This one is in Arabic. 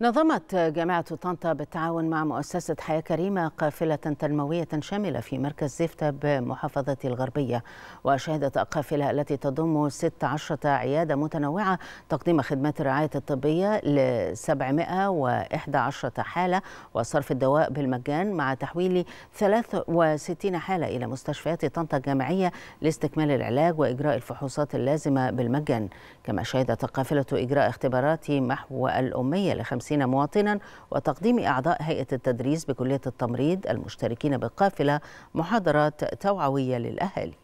نظمت جامعة طنطا بالتعاون مع مؤسسة حياة كريمة قافلة تنموية شاملة في مركز زفتة بمحافظة الغربية وشهدت القافلة التي تضم 16 عيادة متنوعة تقديم خدمات الرعاية الطبية ل 711 حالة وصرف الدواء بالمجان مع تحويل 63 حالة إلى مستشفيات طنطا الجامعية لاستكمال العلاج وإجراء الفحوصات اللازمة بالمجان كما شهدت القافلة إجراء اختبارات محو الأمية لخمس 50 مواطنا وتقديم أعضاء هيئة التدريس بكلية التمريض المشتركين بالقافلة محاضرات توعوية للأهالي